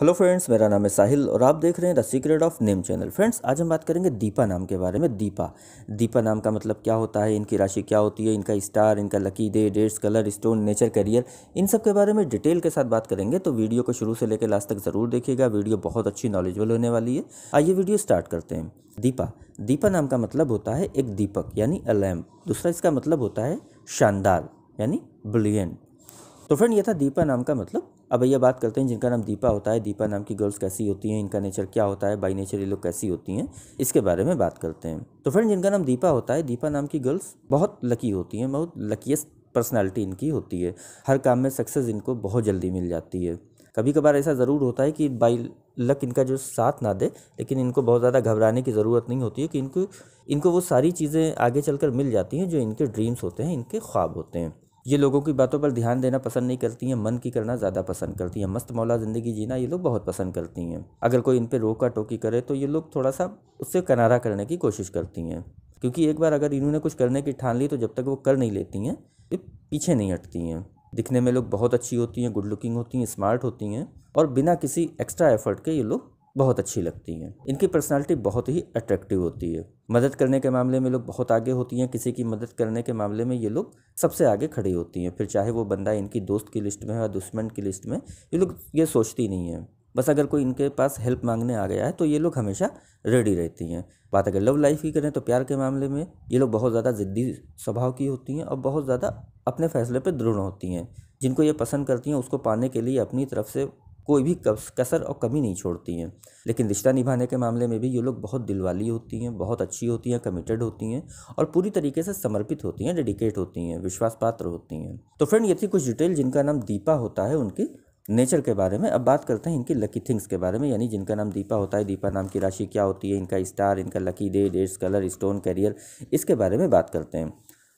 hello friends मेरा नाम है साहिल और आप देख रहे हैं the secret of name channel friends आज हम बात करेंगे दीपा नाम के बारे में दीपा दीपा नाम का मतलब क्या होता है इनकी राशि क्या होती है इनका स्टार इनका lucky day dates colour stone nature career इन सब के बारे में डिटेल के साथ बात करेंगे तो वीडियो को शुरू से लेकर लास्ट तक ज़रूर देखिएगा वीडियो बहुत अच्छी नॉलेजबल होने वाली है आइए वीडियो स्टार्ट करते हैं दीपा दीपा नाम का मतलब होता है एक दीपक यानी अलैम दूसरा इसका मतलब होता है शानदार यानी ब्रिलियंट तो फ्रेंड यह था दीपा नाम का मतलब अब भैया बात करते हैं जिनका नाम दीपा होता है दीपा नाम की गर्ल्स कैसी होती हैं इनका नेचर क्या होता है बाई नेचर ये लोग कैसी होती हैं इसके बारे में बात करते हैं तो फ्रेंड जिनका नाम दीपा होता है दीपा नाम की गर्ल्स बहुत लकी होती हैं बहुत लकीस्ट पर्सनैलिटी इनकी होती है हर काम में सक्सेस इनको बहुत जल्दी मिल जाती है कभी कभार ऐसा ज़रूर होता है कि बाई लक इनका जो साथ ना दे लेकिन इनको बहुत ज़्यादा घबराने की ज़रूरत नहीं होती है कि इनको इनको वो सारी चीज़ें आगे चलकर मिल जाती हैं जो इनके ड्रीम्स होते हैं इनके ख्वाब होते हैं ये लोगों की बातों पर ध्यान देना पसंद नहीं करती हैं मन की करना ज़्यादा पसंद करती हैं मस्त मौला ज़िंदगी जीना ये लोग बहुत पसंद करती हैं अगर कोई इन पर रोका टोकी करे तो ये लोग थोड़ा सा उससे किनारा करने की कोशिश करती हैं क्योंकि एक बार अगर इन्होंने कुछ करने की ठान ली तो जब तक वो कर नहीं लेती हैं ये पीछे नहीं हटती हैं दिखने में लोग बहुत अच्छी होती हैं गुड लुकिंग होती हैं स्मार्ट होती हैं और बिना किसी एक्स्ट्रा एफर्ट के ये लोग बहुत अच्छी लगती हैं इनकी पर्सनालिटी बहुत ही अट्रैक्टिव होती है मदद करने के मामले में लोग बहुत आगे होती हैं किसी की मदद करने के मामले में ये लोग सबसे आगे खड़ी होती हैं फिर चाहे वो बंदा इनकी दोस्त की लिस्ट में हो या दुश्मन की लिस्ट में ये लोग ये सोचती नहीं है बस अगर कोई इनके पास हेल्प मांगने आ गया है तो ये लोग हमेशा रेडी रहती हैं बात अगर लव लाइफ की करें तो प्यार के मामले में ये लोग बहुत ज़्यादा ज़िद्दी स्वभाव की होती हैं और बहुत ज़्यादा अपने फैसले पर दृढ़ होती हैं जिनको ये पसंद करती हैं उसको पाने के लिए अपनी तरफ से कोई भी कसर और कमी नहीं छोड़ती हैं लेकिन रिश्ता निभाने के मामले में भी ये लोग बहुत दिलवाली होती हैं बहुत अच्छी होती हैं कमिटेड होती हैं और पूरी तरीके से समर्पित होती हैं डेडिकेट होती हैं विश्वास पात्र होती हैं तो फ्रेंड ये थी कुछ डिटेल जिनका नाम दीपा होता है उनकी नेचर के बारे में अब बात करते हैं इनकी लकी थिंग्स के बारे में यानी जिनका नाम दीपा होता है दीपा नाम की राशि क्या होती है इनका स्टार इनका lucky day dates colour stone career इसके बारे में बात करते हैं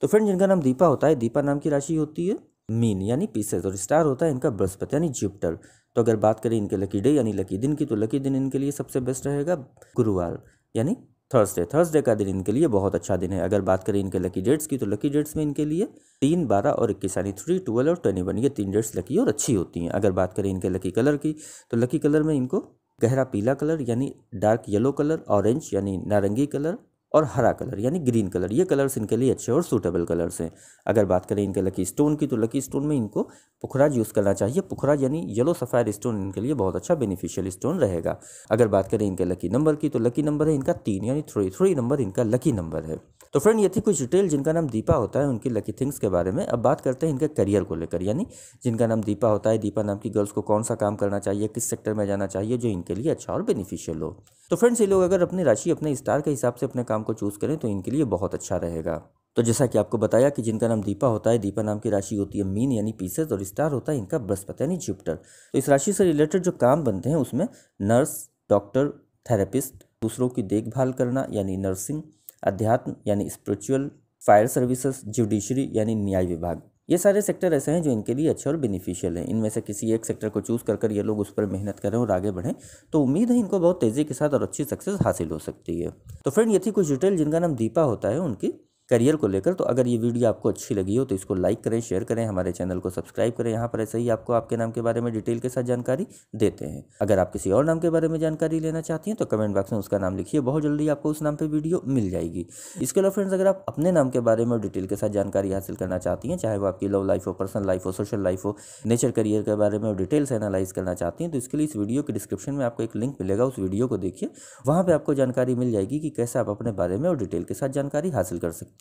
तो फ्रेंड जिनका नाम दीपा होता है दीपा नाम की राशि होती है मीन यानी पीसेस और स्टार होता है इनका बृहस्पति यानी जुपिटर तो अगर बात करें इनके लकी डे यानी लकी दिन की तो लकी दिन इनके लिए सबसे बेस्ट रहेगा गुरुवार यानी थर्सडे थर्सडे का दिन इनके लिए बहुत अच्छा दिन है अगर बात करें इनके लकी डेट्स की तो लकी डेट्स में इनके लिए तीन बारह और इक्कीस यानी थ्री ट्वेल्व और ट्वेंटी वन ये तीन डेट्स लकी और अच्छी होती हैं अगर बात करें इनके लकी कलर की तो लकी कलर में इनको गहरा पीला कलर यानी डार्क येलो कलर ऑरेंज यानी नारंगी कलर और हरा कलर यानी ग्रीन कलर ये कलर्स इनके लिए अच्छे और सूटेबल कलर्स हैं अगर बात करें इनके लकी स्टोन की तो लकी स्टोन में इनको पुखराज यूज़ करना चाहिए पुखराज यानी येलो सफ़ायर स्टोन इनके लिए बहुत अच्छा बेनिफिशियल स्टोन रहेगा अगर बात करें इनके लकी नंबर की तो लकी नंबर है इनका तीन यानी थ्री थ्री नंबर इनका लकी नंबर है तो फ्रेंड ये थी कुछ डिटेल जिनका नाम दीपा होता है उनकी लकी थिंग्स के बारे में अब बात करते हैं इनके करियर को लेकर यानी जिनका नाम दीपा होता है दीपा नाम की गर्ल्स को कौन सा काम करना चाहिए किस सेक्टर में जाना चाहिए जो इनके लिए अच्छा और बेनिफिशियल हो तो फ्रेंड्स ये लोग अगर अपनी राशि अपने स्टार के हिसाब से अपने काम को चूज़ करें तो इनके लिए बहुत अच्छा रहेगा तो जैसा कि आपको बताया कि जिनका नाम दीपा होता है दीपा नाम की राशि होती है मीन यानी पीसेस और स्टार होता है इनका बृहस्पति यानी जुपिटर तो इस राशि से रिलेटेड जो काम बनते हैं उसमें नर्स डॉक्टर थेरेपिस्ट दूसरों की देखभाल करना यानी नर्सिंग अध्यात्म यानी स्पिरिचुअल फायर सर्विसेज जुडिशरी यानी न्याय विभाग ये सारे सेक्टर ऐसे हैं जो इनके लिए अच्छे और बेनिफिशियल हैं इनमें से किसी एक सेक्टर को चूज़ कर कर ये लोग उस पर मेहनत करें और आगे बढ़ें तो उम्मीद है इनको बहुत तेज़ी के साथ और अच्छी सक्सेस हासिल हो सकती है तो फ्रेंड ये थी कुछ डिटेल जिनका नाम दीपा होता है उनकी करियर को लेकर तो अगर ये वीडियो आपको अच्छी लगी हो तो इसको लाइक करें शेयर करें हमारे चैनल को सब्सक्राइब करें यहाँ पर ऐसे ही आपको आपके नाम के बारे में डिटेल के साथ जानकारी देते हैं अगर आप किसी और नाम के बारे में जानकारी लेना चाहती हैं तो कमेंट बॉक्स में उसका नाम लिखिए बहुत जल्दी आपको उस नाम पर वीडियो मिल जाएगी इसके अलावा फ्रेंड्स अगर आप अपने नाम के बारे में डिटेल के साथ जानकारी हासिल करना चाहती हैं चाहे वो आपकी लव लाइफ हो पर्सनल लाइफ हो सोशल लाइफ हो नेचर करियर के बारे में डिटेल्स एनालाइज करना चाहती हैं तो इसके लिए इस वीडियो के डिस्क्रिप्शन में आपको एक लिंक मिलेगा उस वीडियो को देखिए वहाँ पर आपको जानकारी मिल जाएगी कि कैसे आप अपने बारे में और डिटेल के साथ जानकारी हासिल कर सकते हैं